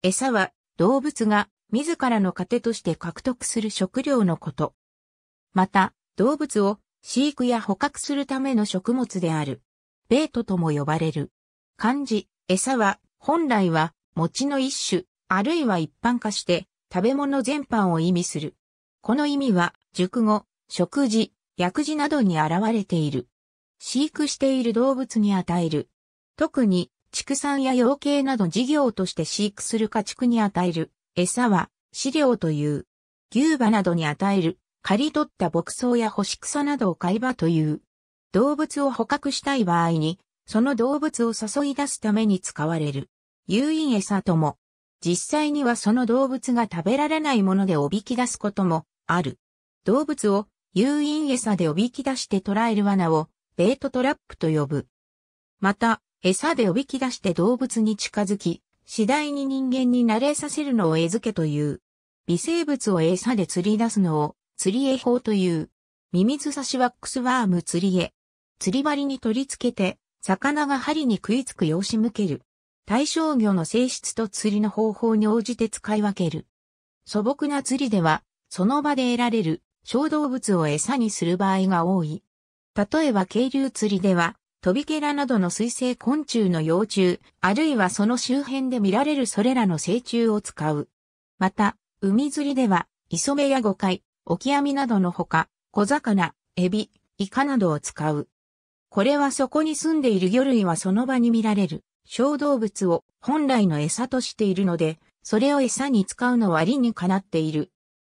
餌は動物が自らの糧として獲得する食料のこと。また、動物を飼育や捕獲するための食物である。ベートとも呼ばれる。漢字、餌は、本来は、餅の一種、あるいは一般化して、食べ物全般を意味する。この意味は、熟語、食事、薬事などに現れている。飼育している動物に与える。特に、畜産や養鶏など事業として飼育する家畜に与える餌は飼料という。牛馬などに与える刈り取った牧草や干し草などを飼い場という。動物を捕獲したい場合に、その動物を誘い出すために使われる。誘引餌とも。実際にはその動物が食べられないものでおびき出すこともある。動物を誘引餌でおびき出して捕らえる罠をベートトラップと呼ぶ。また、餌でおびき出して動物に近づき、次第に人間に慣れさせるのを餌付けという。微生物を餌で釣り出すのを釣り餌法という。ミミズ刺しワックスワーム釣り餌。釣り針に取り付けて、魚が針に食いつくよ子向ける。対象魚の性質と釣りの方法に応じて使い分ける。素朴な釣りでは、その場で得られる小動物を餌にする場合が多い。例えば渓流釣りでは、トビケラなどの水生昆虫の幼虫、あるいはその周辺で見られるそれらの成虫を使う。また、海釣りでは、磯目やゴカイ、オキアミなどのほか、小魚、エビ、イカなどを使う。これはそこに住んでいる魚類はその場に見られる小動物を本来の餌としているので、それを餌に使うのは理にかなっている。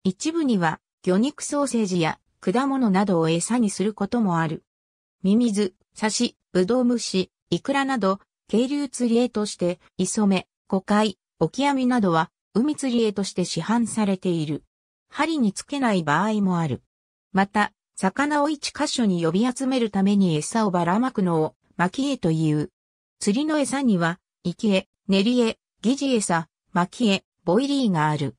一部には魚肉ソーセージや果物などを餌にすることもある。ミミズ、刺し、ぶどう虫、イクラなど、渓流釣り絵として、磯目、カイ、オキアミなどは、海釣り絵として市販されている。針につけない場合もある。また、魚を一箇所に呼び集めるために餌をばらまくのを、巻き絵という。釣りの餌には、生き絵、練り絵、疑似餌、巻き絵、ボイリーがある。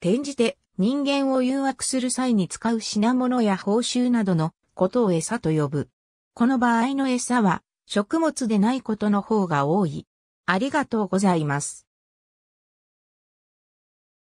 転じて、人間を誘惑する際に使う品物や報酬などのことを餌と呼ぶ。この場合の餌は食物でないことの方が多い。ありがとうございます。